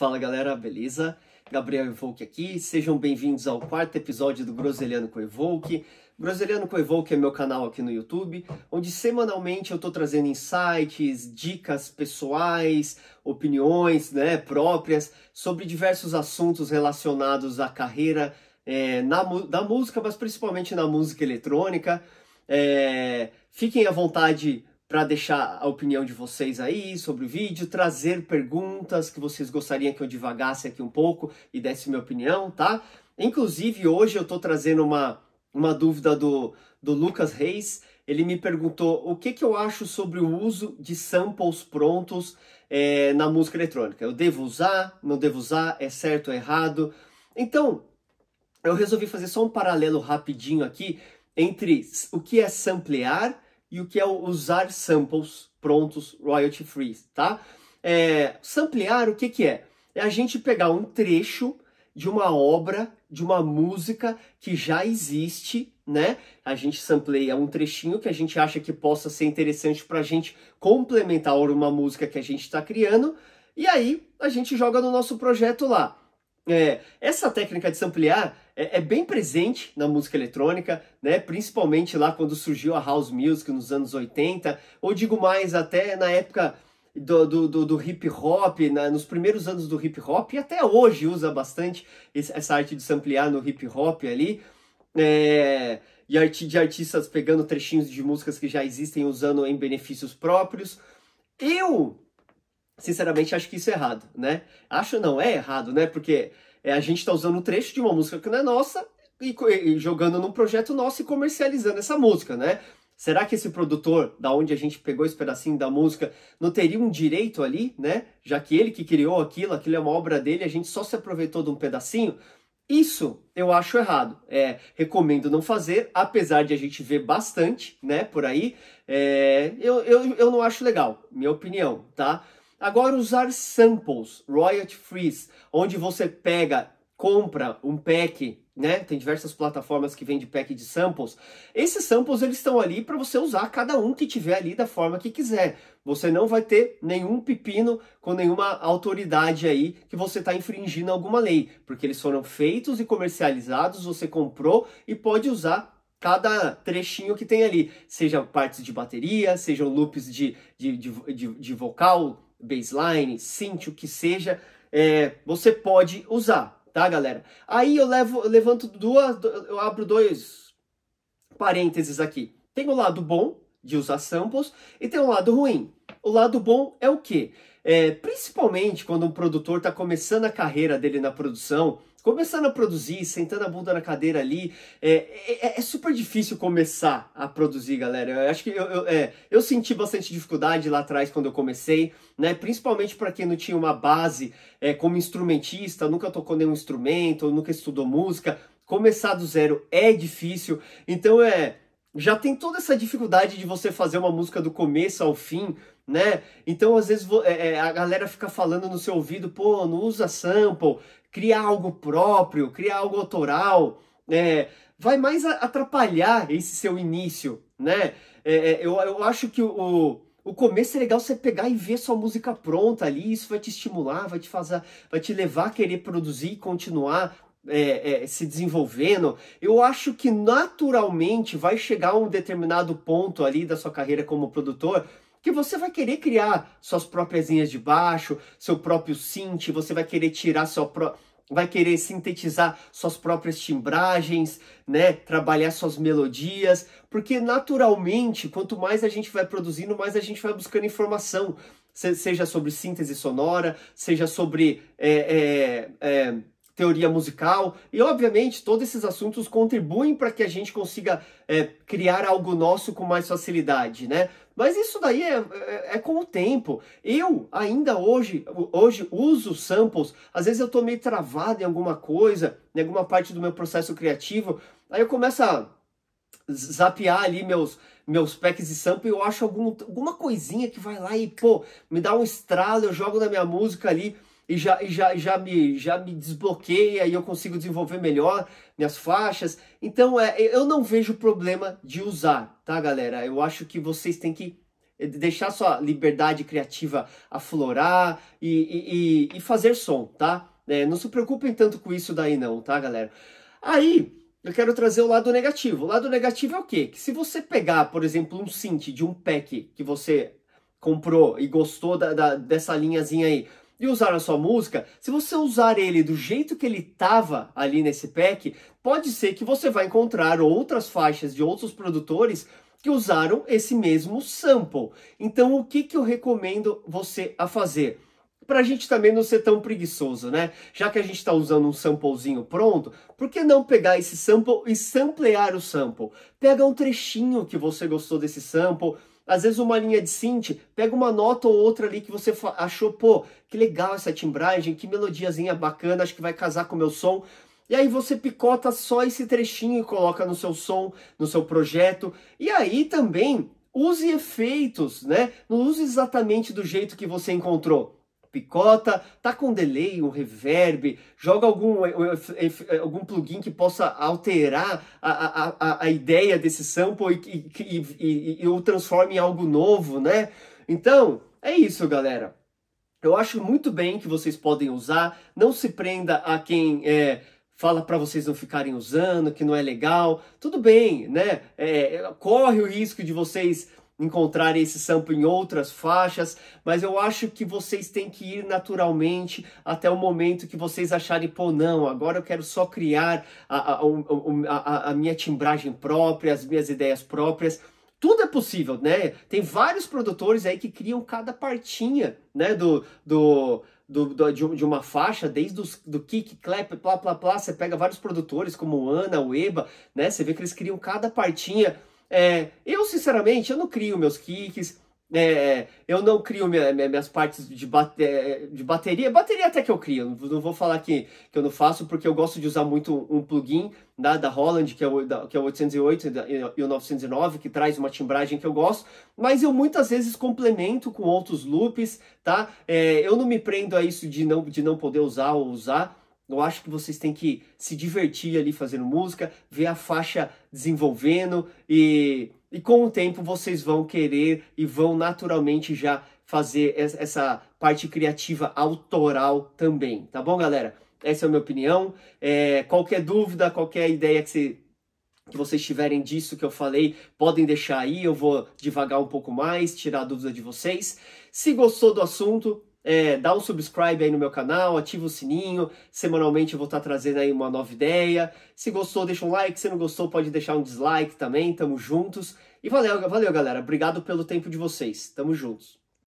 Fala galera, beleza? Gabriel Evoque aqui, sejam bem-vindos ao quarto episódio do Groseliano com Evoque. Groselhano com Evoque é meu canal aqui no YouTube, onde semanalmente eu estou trazendo insights, dicas pessoais, opiniões né, próprias sobre diversos assuntos relacionados à carreira é, na, da música, mas principalmente na música eletrônica. É, fiquem à vontade para deixar a opinião de vocês aí sobre o vídeo, trazer perguntas que vocês gostariam que eu divagasse aqui um pouco e desse minha opinião, tá? Inclusive, hoje eu estou trazendo uma, uma dúvida do, do Lucas Reis. Ele me perguntou o que, que eu acho sobre o uso de samples prontos é, na música eletrônica. Eu devo usar? Não devo usar? É certo ou errado? Então, eu resolvi fazer só um paralelo rapidinho aqui entre o que é samplear e o que é usar samples prontos royalty free, tá? É, samplear o que, que é? É a gente pegar um trecho de uma obra, de uma música que já existe, né? A gente sampleia um trechinho que a gente acha que possa ser interessante para a gente complementar uma música que a gente está criando, e aí a gente joga no nosso projeto lá. É, essa técnica de samplear é, é, bem presente na música eletrônica, né? principalmente lá quando surgiu a house music nos anos 80, ou digo mais, até na época do, do, do, do hip hop, na, nos primeiros anos do hip hop, e até hoje usa bastante essa arte de samplear no hip hop ali. É, e arte de artistas pegando trechinhos de músicas que já existem usando em benefícios próprios. Eu sinceramente, acho que isso é errado, né? Acho não, é errado, né? Porque é, a gente está usando um trecho de uma música que não é nossa e, e jogando num projeto nosso e comercializando essa música, né? Será que esse produtor, da onde a gente pegou esse pedacinho da música, não teria um direito ali, né? Já que ele que criou aquilo, aquilo é uma obra dele, a gente só se aproveitou de um pedacinho. Isso eu acho errado. É, recomendo não fazer, apesar de a gente ver bastante, né? Por aí, é, eu, eu, eu não acho legal, minha opinião, tá? Agora usar samples, royalty freeze, onde você pega, compra um pack, né? Tem diversas plataformas que vendem pack de samples. Esses samples eles estão ali para você usar cada um que tiver ali da forma que quiser. Você não vai ter nenhum pepino com nenhuma autoridade aí que você está infringindo alguma lei, porque eles foram feitos e comercializados, você comprou e pode usar cada trechinho que tem ali, seja partes de bateria, sejam loops de, de, de, de, de vocal, baseline, synth, o que seja, é, você pode usar, tá, galera? Aí eu levo, eu levanto duas, eu abro dois parênteses aqui. Tem o lado bom de usar samples e tem o lado ruim. O lado bom é o quê? É, principalmente quando um produtor está começando a carreira dele na produção, começando a produzir, sentando a bunda na cadeira ali, é, é, é super difícil começar a produzir, galera. Eu acho que eu, eu, é, eu senti bastante dificuldade lá atrás quando eu comecei, né? Principalmente para quem não tinha uma base é, como instrumentista, nunca tocou nenhum instrumento, nunca estudou música. Começar do zero é difícil, então é já tem toda essa dificuldade de você fazer uma música do começo ao fim, né? Então, às vezes, é, é, a galera fica falando no seu ouvido, pô, não usa sample, cria algo próprio, cria algo autoral, né? Vai mais atrapalhar esse seu início, né? É, é, eu, eu acho que o, o começo é legal você pegar e ver sua música pronta ali, isso vai te estimular, vai te fazer, vai te levar a querer produzir e continuar é, é, se desenvolvendo, eu acho que naturalmente vai chegar um determinado ponto ali da sua carreira como produtor porque você vai querer criar suas próprias linhas de baixo, seu próprio synth, você vai querer tirar sua vai querer sintetizar suas próprias timbragens, né, trabalhar suas melodias, porque naturalmente, quanto mais a gente vai produzindo, mais a gente vai buscando informação, seja sobre síntese sonora, seja sobre é, é, é, teoria musical, e obviamente todos esses assuntos contribuem para que a gente consiga é, criar algo nosso com mais facilidade, né? Mas isso daí é, é, é, com o tempo. Eu ainda hoje, hoje uso samples. Às vezes eu estou meio travado em alguma coisa, em alguma parte do meu processo criativo. Aí eu começo a zapear ali meus, meus packs de sample e eu acho algum, alguma coisinha que vai lá e, pô, me dá um estralo, eu jogo na minha música ali e já, e já, já, me, já me desbloqueia e eu consigo desenvolver melhor minhas faixas. Então, é, eu não vejo problema de usar, tá, galera? Eu acho que vocês têm que eh, deixar sua liberdade criativa aflorar e, e, e fazer som, tá? É, não se preocupem tanto com isso daí não, tá, galera? Aí, eu quero trazer o lado negativo. O lado negativo é o quê? Que se você pegar, por exemplo, um synth de um pack que você comprou e gostou da, da dessa linhazinha aí, de usar na sua música, se você usar ele do jeito que ele estava ali nesse pack, pode ser que você vai encontrar outras faixas de outros produtores que usaram esse mesmo sample. Então, o que, que eu recomendo você a fazer? Para a gente também não ser tão preguiçoso, né? Já que a gente está usando um samplezinho pronto, por que não pegar esse sample e samplear o sample? Pega um trechinho que você gostou desse sample, às vezes uma linha de synth, pega uma nota ou outra ali que você achou, pô, que legal essa timbragem, que melodiazinha bacana, acho que vai casar com o meu som. E aí você picota só esse trechinho e coloca no seu som, no seu projeto. E aí também use efeitos, né? Não use exatamente do jeito que você encontrou picota, tá com delay, um reverb, joga algum, eh, eh, eh, algum plugin que possa alterar a, a, a ideia desse sample e, e, e, e o transforme em algo novo, né? Então, é isso, galera. Eu acho muito bem que vocês podem usar, não se prenda a quem é, fala para vocês não ficarem usando, que não é legal, tudo bem, né? É, corre o risco de vocês encontrar esse sampo em outras faixas, mas eu acho que vocês têm que ir naturalmente até o momento que vocês acharem, pô, não, agora eu quero só criar a, a, a, a minha timbragem própria, as minhas ideias próprias. Tudo é possível, né? Tem vários produtores aí que criam cada partinha, né, do, do, do, do, de, uma faixa, desde os, do kick, clap, plá, plá, plá, você pega vários produtores como Ana, o Eba, né, você vê que eles criam cada partinha é, eu, sinceramente, eu não crio meus kicks, é, eu não crio minha, minha, minhas partes de, bate, de, bateria. Bateria até que eu crio, não vou falar que, que eu não faço, porque eu gosto de usar muito um plugin né, da Holland, que é, o, da, que é o 808 e o 909, que traz uma timbragem que eu gosto, mas eu muitas vezes complemento com outros loops, tá? É, eu não me prendo a isso de não, de não poder usar ou usar. Eu acho que vocês têm que se divertir ali fazendo música, ver a faixa desenvolvendo e, e com o tempo vocês vão querer e vão naturalmente já fazer essa parte criativa autoral também, tá bom, galera? Essa é a minha opinião. É, qualquer dúvida, qualquer ideia que, você, que vocês tiverem disso que eu falei, podem deixar aí, eu vou devagar um pouco mais, tirar a dúvida de vocês. Se gostou do assunto, é, dá um subscribe aí no meu canal, ativa o sininho. Semanalmente eu vou estar trazendo aí uma nova ideia. Se gostou, deixa um like. Se não gostou, pode deixar um dislike também. Tamo juntos. E valeu, valeu, galera. Obrigado pelo tempo de vocês. Tamo juntos.